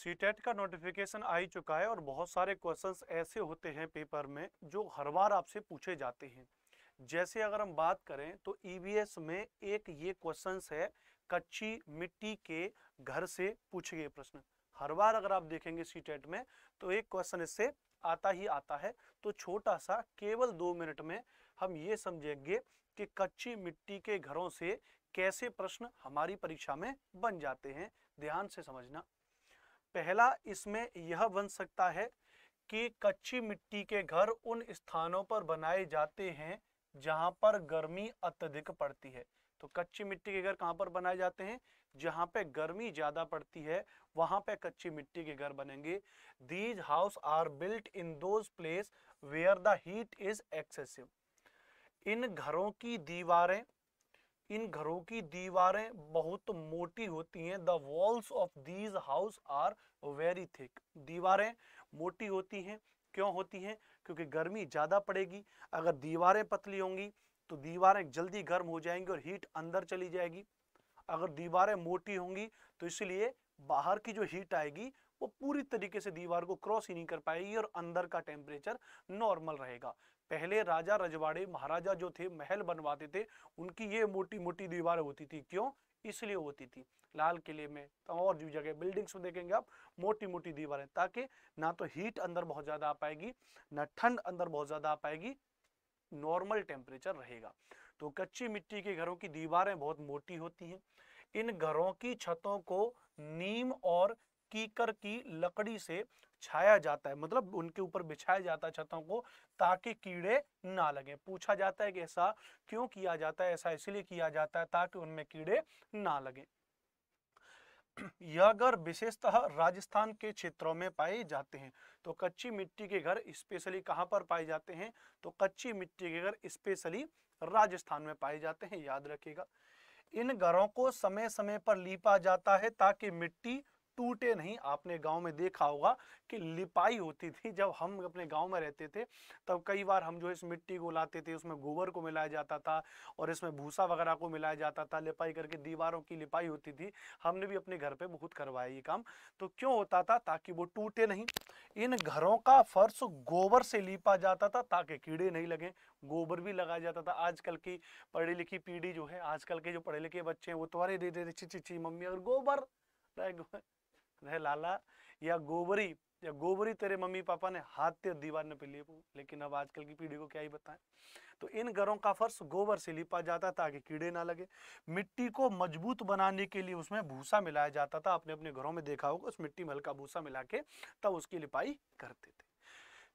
सी e का notification आ ही चुका है और बहुत सारे क्वेश्चंस ऐसे होते हैं पेपर में जो हर बार आपसे पूछे जाते हैं जैसे अगर हम बात करें तो ईवीएस e में एक ये क्वेश्चंस है कच्ची मिट्टी के घर से पूछे गए प्रश्न हर बार अगर आप देखेंगे सी e में तो एक क्वेश्चन इससे आता ही आता है तो छोटा सा केवल दो मिनट में हम ये समझेंगे कि कच्ची मिट्टी के घरों से कैसे प्रश्न हमारी परीक्षा में बन जाते हैं ध्यान से समझना पहला इसमें यह बन सकता है कि कच्ची मिट्टी के घर उन स्थानों पर बनाए जाते हैं जहां पर गर्मी अत्यधिक पड़ती है तो कच्ची मिट्टी के घर कहां पर बनाए जाते हैं जहां पे गर्मी ज़्यादा पड़ती है वहां पे कच्ची मिट्टी के घर बनेंगे these house are built in those place where the heat is excessive इन घरों की दीवारें इन घरों की दीवारें बहुत मोटी होती हैं the walls of these house are very thick दीवारें मोटी होती हैं क्यों होती हैं क्योंकि गर्मी ज़्यादा पड़ेगी अगर दीवारें पतली होंगी तो दीवारें जल्दी गर्म हो जाएंगी और हीट अंदर चली जाएगी अगर दीवारें मोटी होंगी तो इसलिए बाहर की जो हीट आएगी वो पूरी तरीके से दीवार को क्रॉस ही नहीं कर पाएगी और अंदर का टेम्परेचर नॉर्मल रहेगा पहले राजा रजवाड़े महाराजा जो थे महल बनवाते थे उनकी ये मोटी मोटी दीवार होती थी क्यों इसलिए होती थी लाल किले में तो और जो जगह बिल्डिंग्स में देखेंगे आप मोटी मोटी दीवारें ताकि ना तो हीट अंदर बहुत ज़्यादा आ पाएगी ना ठंड अंदर बहुत ज़्यादा आ पाएगी नॉर्मल टेम्परेचर रहेगा तो कच्ची मिट्टी के घरों की दीवारें बहुत मोटी होती हैं इन घरों की छतों को नीम और कीकर की लकड़ी से छाया जाता है मतलब उनके ऊपर बिछाया जाता है छतों को ताकि कीड़े ना लगे पूछा जाता है कि ऐसा क्यों किया जाता है ऐसा इसलिए किया जाता है ताकि उनमें कीड़े ना लगे यह घर विशेषतः राजस्थान के क्षेत्रों में पाए जाते हैं तो कच्ची मिट्टी के घर स्पेशली कहाँ पर पाए जाते हैं तो कच्ची मिट्टी के घर स्पेशली राजस्थान में पाए जाते हैं याद रखिएगा इन घरों को समय समय पर लीपा जाता है ताकि मिट्टी टूटे नहीं आपने गांव में देखा होगा कि लिपाई होती थी जब हम अपने गांव में रहते थे तब कई बार हम जो इस मिट्टी को लाते थे उसमें गोबर को मिलाया जाता था और इसमें भूसा वगैरह को मिलाया जाता था लिपाई करके दीवारों की लिपाई होती थी हमने भी अपने घर पे बहुत करवाया ये काम तो क्यों होता था ताकि वो टूटे नहीं इन घरों का फर्श गोबर से लिपा जाता था ताकि कीड़े नहीं लगे गोबर भी लगाया जाता था आजकल की पढ़ी लिखी पीढ़ी जो है आजकल के जो पढ़े लिखे बच्चे हैं वो त्वरे दे देते चिची मम्मी और गोबर है लाला या गोबरी या गोबरी तेरे मम्मी पापा ने हाथ तेरे दीवार ने लिए लेकिन अब आजकल की पीढ़ी को क्या ही बताएं तो इन घरों का फर्श गोबर से लिपा जाता ताकि कीड़े ना लगे मिट्टी को मजबूत बनाने के लिए उसमें भूसा मिलाया जाता था अपने अपने घरों में देखा होगा उस मिट्टी में हल्का भूसा मिला के तब उसकी लिपाई करते थे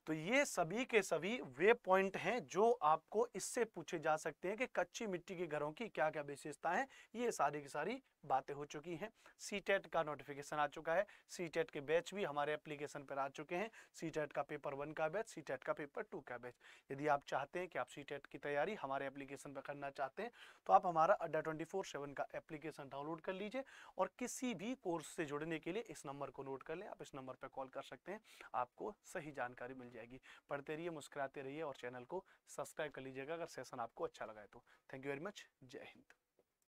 तो ये सभी के सभी वे पॉइंट हैं जो आपको इससे पूछे जा सकते हैं कि कच्ची मिट्टी के घरों की क्या क्या विशेषता है ये सारी की सारी बातें हो चुकी हैं सी टेट e का नोटिफिकेशन आ चुका है सी टेट e के बैच भी हमारे एप्लीकेशन पर आ चुके हैं सी टेट e का पेपर वन का बैच सी टेट का पेपर टू का बैच यदि आप चाहते हैं कि आप सी टेट की तैयारी हमारे एप्लीकेशन पर करना चाहते हैं तो आप हमारा अड्डा ट्वेंटी फोर सेवन का एप्लीकेशन डाउनलोड कर लीजिए और किसी भी कोर्स से जुड़ने के लिए इस नंबर को नोट कर लें आप इस नंबर पर कॉल कर सकते हैं आपको सही जानकारी मिल जाएगी पढ़ते रहिए मुस्कुराते रहिए और चैनल को सब्सक्राइब कर लीजिएगा अगर सेशन आपको अच्छा लगा है तो थैंक यू वेरी मच जय हिंद